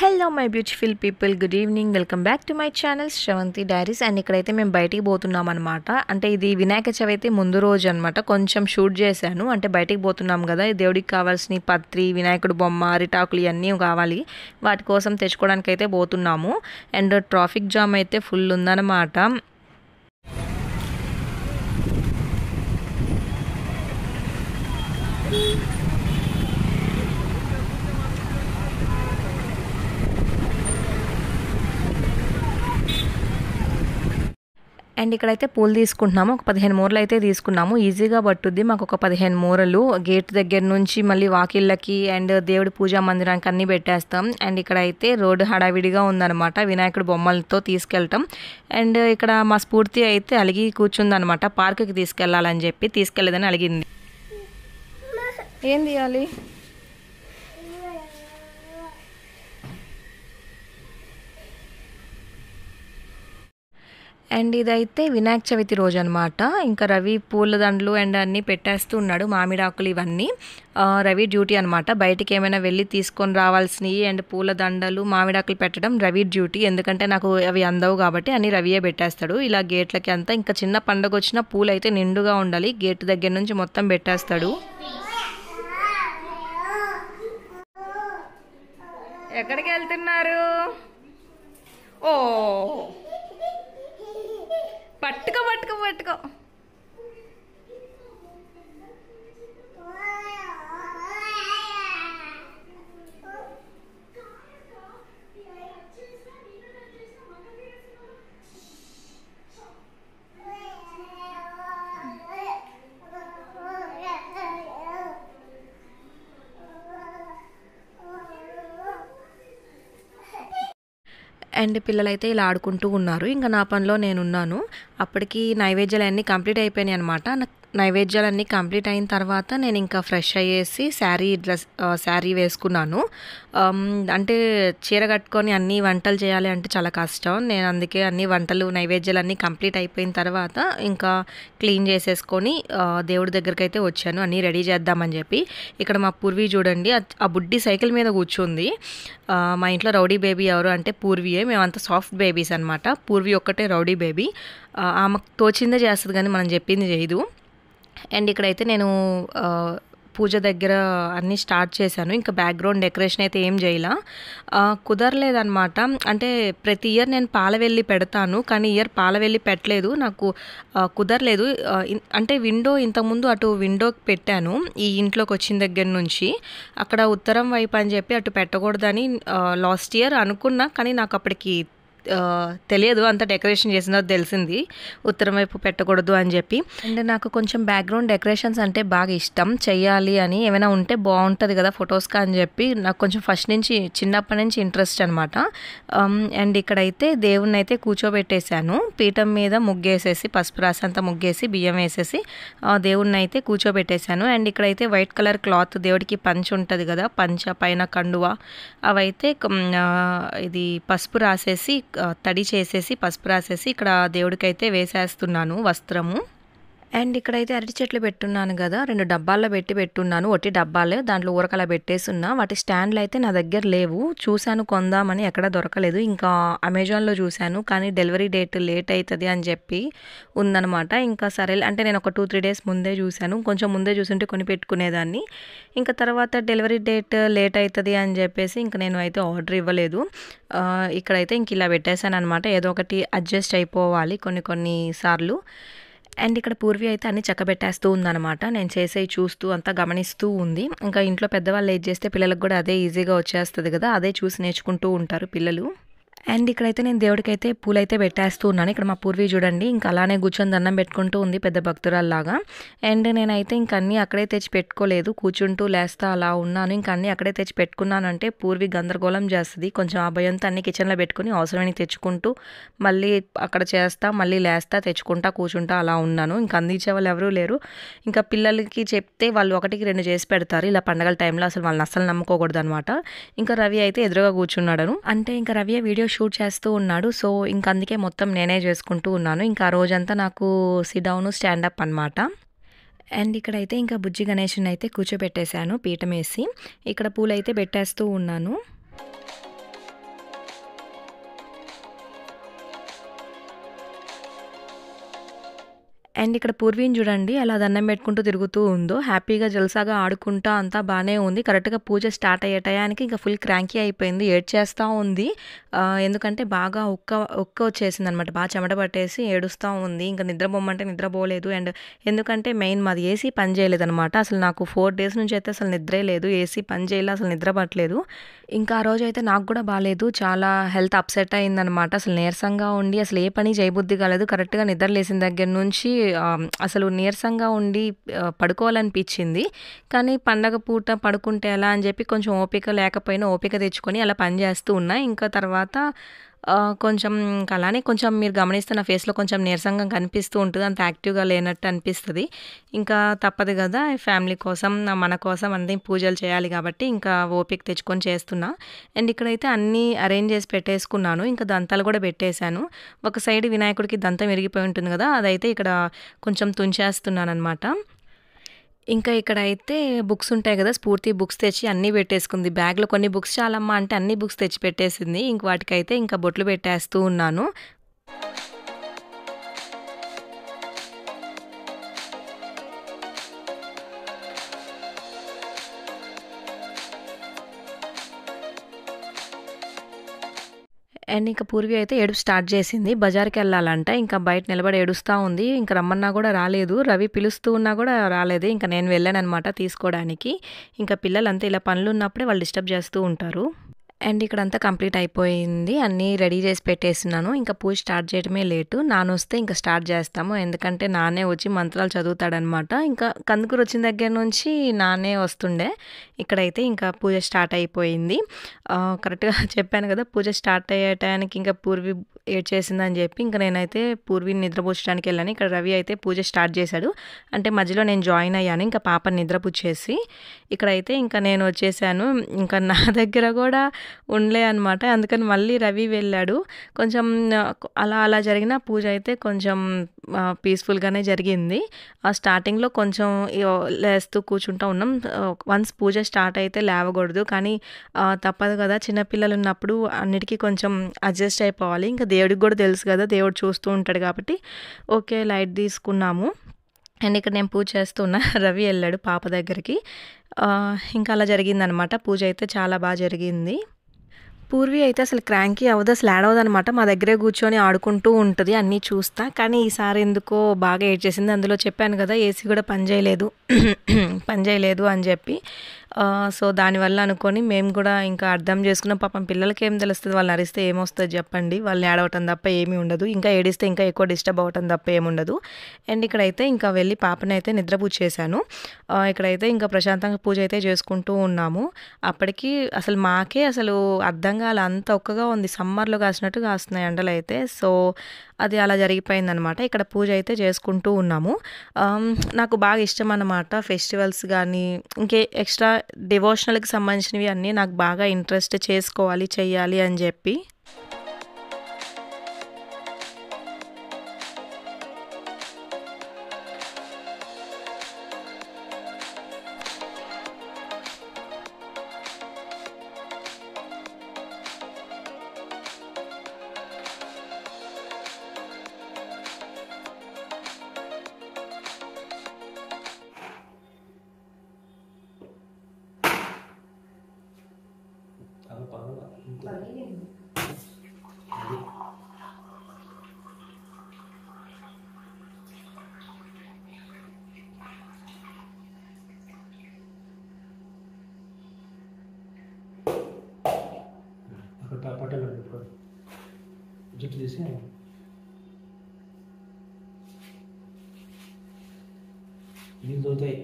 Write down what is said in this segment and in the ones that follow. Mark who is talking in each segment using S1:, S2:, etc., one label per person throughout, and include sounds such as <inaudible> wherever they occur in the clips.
S1: hello my beautiful people good evening welcome back to my channel Sravanthi diaries and ఇక్కడైతే మేము బయటికి పోతున్నాం అనమాట అంటే ఇది వినాయక చవి అయితే ముందు రోజు అనమాట కొంచెం షూట్ చేశాను అంటే బయటికి పోతున్నాం కదా దేవుడికి కావాల్సిన పత్రి వినాయకుడు బొమ్మ రిటాకులు ఇవన్నీ కావాలి వాటి కోసం తెచ్చుకోవడానికి అయితే పోతున్నాము అండ్ ట్రాఫిక్ జామ్ అయితే ఫుల్ ఉందన్నమాట అండ్ ఇక్కడైతే పూలు తీసుకుంటున్నాము ఒక పదిహేను మూరలు అయితే తీసుకున్నాము ఈజీగా పట్టుద్ది మాకు ఒక పదిహేను మూరలు గేట్ దగ్గర నుంచి మళ్ళీ వాకిళ్ళకి అండ్ దేవుడి పూజా మందిరానికి అన్ని పెట్టేస్తాం అండ్ ఇక్కడైతే రోడ్డు హడావిడిగా ఉందన్నమాట వినాయకుడు బొమ్మలతో తీసుకెళ్ళటం అండ్ ఇక్కడ మా స్ఫూర్తి అయితే అలిగి కూర్చుందనమాట పార్క్కి తీసుకెళ్ళాలని చెప్పి తీసుకెళ్ళదని అలిగింది ఏం తీయాలి అండ్ ఇదైతే వినాయక చవితి రోజు అనమాట ఇంకా రవి పూలదండలు అండ్ అన్నీ పెట్టేస్తూ ఉన్నాడు మామిడాకులు ఇవన్నీ రవి డ్యూటీ అనమాట బయటికి ఏమైనా వెళ్ళి తీసుకొని రావాల్సినవి అండ్ పూలదండలు మామిడాకులు పెట్టడం రవి డ్యూటీ ఎందుకంటే నాకు అవి అందవు కాబట్టి అన్నీ రవియే పెట్టేస్తాడు ఇలా గేట్లకి అంతా ఇంకా చిన్న పండగ వచ్చిన పూలు అయితే నిండుగా ఉండాలి గేట్ దగ్గర నుంచి మొత్తం పెట్టేస్తాడు ఎక్కడికి వెళ్తున్నారు ఓ పట్టుకో పట్టుకో పట్టుకో అండ్ పిల్లలైతే ఇలా ఆడుకుంటూ ఉన్నారు ఇంకా నా పనిలో నేనున్నాను అప్పటికి నైవేద్యాలన్నీ అన్నీ కంప్లీట్ అయిపోయినాయి అనమాట నాకు నైవేద్యాలన్నీ కంప్లీట్ అయిన తర్వాత నేను ఇంకా ఫ్రెష్ అయ్యేసి శారీ డ్రెస్ శారీ వేసుకున్నాను అంటే చీర కట్టుకొని అన్ని వంటలు చేయాలి అంటే చాలా కష్టం నేను అందుకే అన్ని వంటలు నైవేద్యాలు అన్నీ కంప్లీట్ అయిపోయిన తర్వాత ఇంకా క్లీన్ చేసేసుకొని దేవుడి దగ్గరికి అయితే వచ్చాను అన్నీ రెడీ చేద్దామని చెప్పి ఇక్కడ మా పూర్వి చూడండి ఆ బుడ్డి సైకిల్ మీద కూర్చుంది మా ఇంట్లో రౌడీ బేబీ ఎవరు అంటే పూర్వీయే మేమంతా సాఫ్ట్ బేబీస్ అనమాట పూర్వీ ఒక్కటే రౌడీ బేబీ ఆమెకు తోచిందే చేస్తుంది కానీ మనం చెప్పింది చేయదు అండ్ ఇక్కడైతే నేను పూజ దగ్గర అన్నీ స్టార్ట్ చేశాను ఇంకా బ్యాక్గ్రౌండ్ డెకరేషన్ అయితే ఏం చేయాల కుదరలేదనమాట అంటే ప్రతి ఇయర్ నేను పాలవెల్లి పెడతాను కానీ ఇయర్ పాలవెల్లి పెట్టలేదు నాకు కుదరలేదు అంటే విండో ఇంతకుముందు అటు విండోకి పెట్టాను ఈ ఇంట్లోకి వచ్చిన దగ్గర నుంచి అక్కడ ఉత్తరం వైపు అని చెప్పి అటు పెట్టకూడదని లాస్ట్ ఇయర్ అనుకున్నా కానీ నాకు అప్పటికి తెలియదు అంత డెకరేషన్ చేసినో తెలిసింది ఉత్తరం వైపు పెట్టకూడదు అని చెప్పి అండ్ నాకు కొంచెం బ్యాక్గ్రౌండ్ డెకరేషన్స్ అంటే బాగా ఇష్టం చేయాలి అని ఏమైనా ఉంటే బాగుంటుంది కదా ఫొటోస్గా అని చెప్పి నాకు కొంచెం ఫస్ట్ నుంచి చిన్నప్పటి నుంచి ఇంట్రెస్ట్ అనమాట అండ్ ఇక్కడైతే దేవుణ్ణి అయితే కూర్చోబెట్టేశాను పీఠం మీద ముగ్గేసేసి పసుపు రాసి అంతా ముగ్గేసి బియ్యం వేసేసి దేవుణ్ణి అయితే కూర్చోబెట్టేశాను అండ్ ఇక్కడైతే వైట్ కలర్ క్లాత్ దేవుడికి పంచి ఉంటుంది కదా పంచ పైన కండువ అవైతే ఇది పసుపు రాసేసి తడి చేసేసి పసుపు రాసేసి ఇక్కడ దేవుడికైతే వేసేస్తున్నాను వస్త్రము అండ్ ఇక్కడైతే అరటి చెట్లు పెట్టున్నాను కదా రెండు డబ్బాల్లో పెట్టి పెట్టున్నాను ఒకటి డబ్బాలే దాంట్లో ఊరకలా పెట్టేసున్నా వాటి స్టాండ్లు అయితే నా దగ్గర లేవు చూశాను కొందామని ఎక్కడ దొరకలేదు ఇంకా అమెజాన్లో చూశాను కానీ డెలివరీ డేట్ లేట్ అవుతుంది అని చెప్పి ఉందనమాట ఇంకా సరే అంటే నేను ఒక టూ త్రీ డేస్ ముందే చూశాను కొంచెం ముందే చూసుంటే కొని పెట్టుకునేదాన్ని ఇంకా తర్వాత డెలివరీ డేట్ లేట్ అవుతుంది అని చెప్పేసి ఇంక నేను అయితే ఆర్డర్ ఇవ్వలేదు ఇక్కడైతే ఇంక ఇలా పెట్టేశాను అనమాట ఏదో ఒకటి అడ్జస్ట్ అయిపోవాలి కొన్ని కొన్ని సార్లు అండ్ ఇక్కడ పూర్వి అయితే అన్ని చక్కబెట్టేస్తూ ఉందన్నమాట నేను చేసే చూస్తూ అంతా గమనిస్తూ ఉంది ఇంకా ఇంట్లో పెద్దవాళ్ళు ఏది చేస్తే పిల్లలకు కూడా అదే ఈజీగా వచ్చేస్తుంది కదా అదే చూసి నేర్చుకుంటూ ఉంటారు పిల్లలు అండ్ ఇక్కడైతే నేను దేవుడికైతే పూలైతే పెట్టేస్తూ ఉన్నాను ఇక్కడ మా పూర్వీ చూడండి ఇంకా అలానే కూర్చొని దండం పెట్టుకుంటూ ఉంది పెద్ద భక్తురాల్లాగా అండ్ నేనైతే ఇంక అన్నీ అక్కడే తెచ్చి పెట్టుకోలేదు కూర్చుంటూ లేస్తా అలా ఉన్నాను ఇంక అన్నీ అక్కడే తెచ్చి పెట్టుకున్నానంటే పూర్వి గందరగోళం చేస్తుంది కొంచెం ఆ భయంతో అన్ని కిచెన్లో పెట్టుకుని అవసరమైన తెచ్చుకుంటూ మళ్ళీ అక్కడ చేస్తా మళ్ళీ లేస్తా తెచ్చుకుంటా కూర్చుంటా అలా ఉన్నాను ఇంక అందించే వాళ్ళు ఎవరూ లేరు ఇంకా పిల్లలకి చెప్తే వాళ్ళు ఒకటికి రెండు చేసి పెడతారు ఇలా పండగల టైంలో అసలు వాళ్ళని అసలు నమ్ముకోకూడదు అనమాట ఇంకా రవి అయితే ఎదురుగా కూర్చున్నాడను అంటే ఇంకా రవి వీడియో షూట్ చేస్తూ ఉన్నాడు సో అందుకే మొత్తం నేనే చేసుకుంటూ ఉన్నాను ఇంకా రోజంతా నాకు సిడౌన్ స్టాండప్ అనమాట అండ్ ఇక్కడైతే ఇంకా బుజ్జి గణేషన్ అయితే కూర్చోబెట్టేశాను పీఠం వేసి ఇక్కడ పూలైతే పెట్టేస్తూ ఉన్నాను అండ్ ఇక్కడ పూర్వీని చూడండి అలా దండం పెట్టుకుంటూ తిరుగుతూ ఉందో హ్యాపీగా జలసాగా ఆడుకుంటా అంతా బాగానే ఉంది కరెక్ట్గా పూజ స్టార్ట్ అయ్యే టయానికి ఇంకా ఫుల్ క్రాంకీ అయిపోయింది ఏడ్చేస్తూ ఉంది ఎందుకంటే బాగా ఒక్క ఒక్క వచ్చేసింది అనమాట బాగా చెమట పట్టేసి ఏడుస్తూ ఉంది ఇంకా నిద్రపోమంటే నిద్రపోలేదు అండ్ ఎందుకంటే మెయిన్ మాది ఏసీ పని చేయలేదనమాట అసలు నాకు ఫోర్ డేస్ నుంచి అయితే అసలు నిద్రే లేదు ఏసీ పని చేయలే అసలు నిద్ర పట్టలేదు ఇంకా ఆ రోజు అయితే నాకు కూడా బాగాలేదు చాలా హెల్త్ అప్సెట్ అయిందనమాట అసలు నీరసంగా ఉండి అసలు ఏ పని చేయబుద్ధి కాలేదు కరెక్ట్గా నిద్రలేసిన దగ్గర నుంచి అసలు నీరసంగా ఉండి పడుకోవాలనిపించింది కానీ పండగ పూట పడుకుంటే ఎలా అని చెప్పి కొంచెం ఓపిక లేకపోయినా ఓపిక తెచ్చుకొని అలా పని చేస్తూ ఉన్నా ఇంకా తర్వాత కొంచెం అలానే కొంచెం మీరు గమనిస్తే నా ఫేస్లో కొంచెం నీరసంగా కనిపిస్తూ ఉంటుంది అంత యాక్టివ్గా లేనట్టు అనిపిస్తుంది ఇంకా తప్పదు కదా ఫ్యామిలీ కోసం మన కోసం అన్ని పూజలు చేయాలి కాబట్టి ఇంకా ఓపిక తెచ్చుకొని చేస్తున్నా అండ్ ఇక్కడైతే అన్నీ అరేంజ్ చేసి పెట్టేసుకున్నాను ఇంకా దంతాలు కూడా పెట్టేశాను ఒక సైడ్ వినాయకుడికి దంతం విరిగిపోయి ఉంటుంది కదా అదైతే ఇక్కడ కొంచెం తుంచేస్తున్నాను అనమాట ఇంకా ఇక్కడ అయితే బుక్స్ ఉంటాయి కదా స్ఫూర్తి బుక్స్ తెచ్చి అన్నీ పెట్టేసుకుంది బ్యాగ్లో కొన్ని బుక్స్ చాలమ్మా అంటే అన్ని బుక్స్ తెచ్చి పెట్టేసింది ఇంక వాటికైతే ఇంకా బొట్లు పెట్టేస్తూ ఉన్నాను అండ్ ఇంకా పూర్వి అయితే ఏడుపు స్టార్ట్ చేసింది బజార్కి వెళ్ళాలంట ఇంకా బయట నిలబడి ఏడుస్తూ ఉంది ఇంకా రమ్మన్నా కూడా రాలేదు రవి పిలుస్తూ ఉన్నా కూడా రాలేదు ఇంకా నేను వెళ్ళాను అనమాట తీసుకోవడానికి ఇంకా పిల్లలంతా ఇలా పనులు ఉన్నప్పుడే వాళ్ళు డిస్టర్బ్ చేస్తూ ఉంటారు అండ్ ఇక్కడంతా కంప్లీట్ అయిపోయింది అన్నీ రెడీ చేసి పెట్టేసినాను ఇంకా పూజ స్టార్ట్ చేయడమే లేటు నాన్న వస్తే ఇంకా స్టార్ట్ చేస్తాము ఎందుకంటే నానే వచ్చి మంత్రాలు చదువుతాడనమాట ఇంకా కందుకూరు వచ్చిన దగ్గర నుంచి నానే వస్తుండే ఇక్కడైతే ఇంకా పూజ స్టార్ట్ అయిపోయింది కరెక్ట్గా చెప్పాను కదా పూజ స్టార్ట్ అయ్యటానికి ఇంకా పూర్వీ ఏడ్ చేసిందని చెప్పి ఇంకా నేనైతే పూర్వీని నిద్రపోచడానికి వెళ్ళాను ఇక్కడ రవి అయితే పూజ స్టార్ట్ చేశాడు అంటే మధ్యలో నేను జాయిన్ అయ్యాను ఇంకా పాపని నిద్రపుచ్చేసి ఇక్కడైతే ఇంకా నేను వచ్చేసాను ఇంకా నా <laughs> దగ్గర కూడా ఉండలే అనమాట అందుకని మళ్ళీ రవి వెళ్ళాడు కొంచెం అలా అలా జరిగిన పూజ అయితే కొంచెం పీస్ఫుల్గానే జరిగింది ఆ స్టార్టింగ్లో కొంచెం లేస్తూ కూర్చుంటూ ఉన్నాం వన్స్ పూజ స్టార్ట్ అయితే లేవకూడదు కానీ తప్పదు కదా చిన్నపిల్లలు ఉన్నప్పుడు అన్నిటికీ కొంచెం అడ్జస్ట్ అయిపోవాలి ఇంకా దేవుడికి కూడా తెలుసు కదా దేవుడు చూస్తూ ఉంటాడు కాబట్టి ఓకే లైట్ తీసుకున్నాము అండ్ ఇక్కడ నేను పూజ చేస్తున్నా <laughs> రవి వెళ్ళాడు పాప దగ్గరికి ఇంకా అలా జరిగిందనమాట పూజ అయితే చాలా బాగా జరిగింది పూర్వి అయితే అసలు క్రాంకీ అవ్వదు అసలు అవ్వదు అనమాట మా దగ్గరే కూర్చొని ఆడుకుంటూ ఉంటుంది అన్నీ చూస్తా కానీ ఈసారి ఎందుకో బాగా ఏడ్ చేసింది అందులో చెప్పాను కదా ఏసీ కూడా పనిచేయలేదు <clears throat> పనిచేయలేదు అని చెప్పి సో దానివల్ల అనుకొని మేము కూడా ఇంకా అర్థం చేసుకున్నాం పాపం పిల్లలకి ఏం తెలుస్తుంది వాళ్ళని అరిస్తే ఏమొస్తుంది చెప్పండి వాళ్ళని ఏడవటం తప్ప ఏమీ ఉండదు ఇంకా ఏడిస్తే ఇంకా ఎక్కువ డిస్టర్బ్ అవటం తప్ప ఏముండదు అండ్ ఇక్కడైతే ఇంకా వెళ్ళి పాపని అయితే నిద్ర పూజ చేశాను ఇక్కడైతే ఇంకా ప్రశాంతంగా పూజ అయితే చేసుకుంటూ ఉన్నాము అప్పటికి అసలు మాకే అసలు అర్థం కాలే అంత ఒక్కగా ఉంది సమ్మర్లో కాసినట్టు కాస్తున్నాయి ఎండలు అయితే సో అది అలా జరిగిపోయిందనమాట ఇక్కడ పూజ అయితే చేసుకుంటూ ఉన్నాము నాకు బాగా ఇష్టం అనమాట ఫెస్టివల్స్ కానీ ఇంకే ఎక్స్ట్రా డివోషనల్కి సంబంధించినవి అన్నీ నాకు బాగా ఇంట్రెస్ట్ చేసుకోవాలి చెయ్యాలి అని చెప్పి పట్టాలి జుట్టు తీసి నీళ్ళు దొరుకుతాయి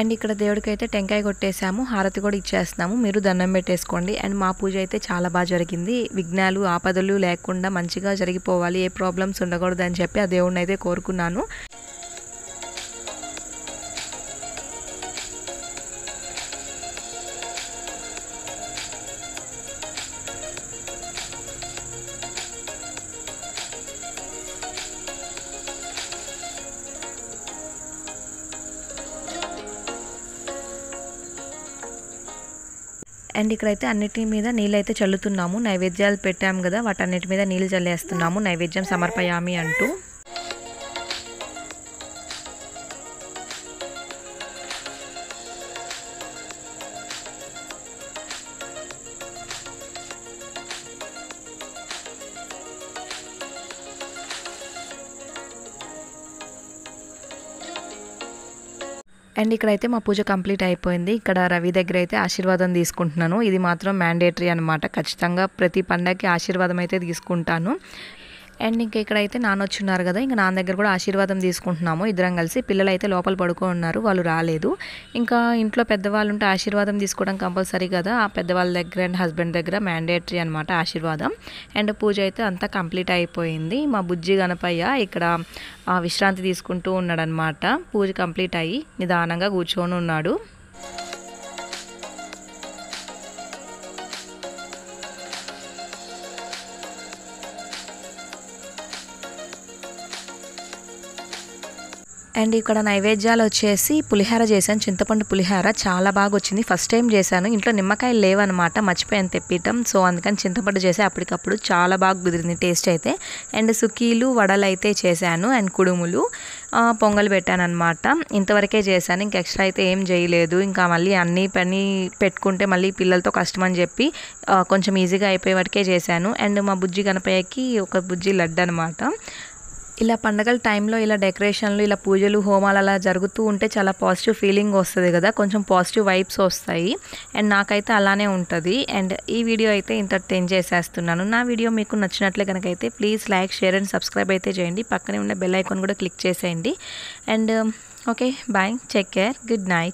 S1: అండ్ ఇక్కడ దేవుడికి అయితే టెంకాయ కొట్టేసాము హారతి కూడా ఇచ్చేస్తున్నాము మీరు దండం పెట్టేసుకోండి అండ్ మా పూజ అయితే చాలా బాగా జరిగింది విఘ్నాలు ఆపదలు లేకుండా మంచిగా జరిగిపోవాలి ఏ ప్రాబ్లమ్స్ ఉండకూడదు అని చెప్పి ఆ దేవుడిని అయితే కోరుకున్నాను అండ్ ఇక్కడైతే అన్నిటి మీద నీళ్ళు అయితే చల్లుతున్నాము నైవేద్యాలు పెట్టాము కదా వాటన్నిటి మీద నీళ్ళు చల్లేస్తున్నాము నైవేద్యం సమర్పయామి అంటూ అండ్ ఇక్కడైతే మా పూజ కంప్లీట్ అయిపోయింది ఇక్కడ రవి దగ్గర అయితే ఆశీర్వాదం తీసుకుంటున్నాను ఇది మాత్రం మ్యాండేటరీ అనమాట ఖచ్చితంగా ప్రతి పండగకి ఆశీర్వాదం అయితే తీసుకుంటాను అండ్ ఇంక ఇక్కడైతే నాన్న ఉన్నారు కదా ఇంకా నాన్న దగ్గర కూడా ఆశీర్వాదం తీసుకుంటున్నాము ఇద్దరం కలిసి పిల్లలు అయితే లోపల పడుకో ఉన్నారు వాళ్ళు రాలేదు ఇంకా ఇంట్లో పెద్దవాళ్ళు ఉంటే ఆశీర్వాదం తీసుకోవడం కంపల్సరీ కదా ఆ పెద్దవాళ్ళ దగ్గర అండ్ హస్బెండ్ దగ్గర మ్యాండేటరీ అనమాట ఆశీర్వాదం అండ్ పూజ అయితే అంతా కంప్లీట్ అయిపోయింది మా బుజ్జి గణపయ్య ఇక్కడ విశ్రాంతి తీసుకుంటూ ఉన్నాడనమాట పూజ కంప్లీట్ అయ్యి నిదానంగా కూర్చొని ఉన్నాడు అండ్ ఇక్కడ నైవేద్యాలు వచ్చేసి పులిహార చేశాను చింతపండు పులిహార చాలా బాగా వచ్చింది ఫస్ట్ టైం చేశాను ఇంట్లో నిమ్మకాయలు లేవన్నమాట మర్చిపోయాను తెప్పిటం సో అందుకని చింతపండు చేసి అప్పటికప్పుడు చాలా బాగా కుదిరింది టేస్ట్ అయితే అండ్ సుకీలు వడలు అయితే చేశాను అండ్ కుడుములు పొంగల్ పెట్టానమాట ఇంతవరకే చేశాను ఇంక ఎక్స్ట్రా అయితే ఏం చేయలేదు ఇంకా మళ్ళీ అన్ని పని పెట్టుకుంటే మళ్ళీ పిల్లలతో కష్టం అని చెప్పి కొంచెం ఈజీగా అయిపోయే వరకే చేశాను అండ్ మా బుజ్జి కనపయ్యకి ఒక బుజ్జి లడ్డు అనమాట ఇలా పండగల టైంలో ఇలా డెకరేషన్లు ఇలా పూజలు హోమాలు అలా జరుగుతూ ఉంటే చాలా పాజిటివ్ ఫీలింగ్ వస్తుంది కదా కొంచెం పాజిటివ్ వైబ్స్ వస్తాయి అండ్ నాకైతే అలానే ఉంటుంది అండ్ ఈ వీడియో అయితే ఇంత టెన్ చేసేస్తున్నాను నా వీడియో మీకు నచ్చినట్లే కనుక అయితే please like share and subscribe అయితే చేయండి పక్కనే ఉన్న బెల్ ఐకాన్ కూడా క్లిక్ చేసేయండి and okay bye take care good night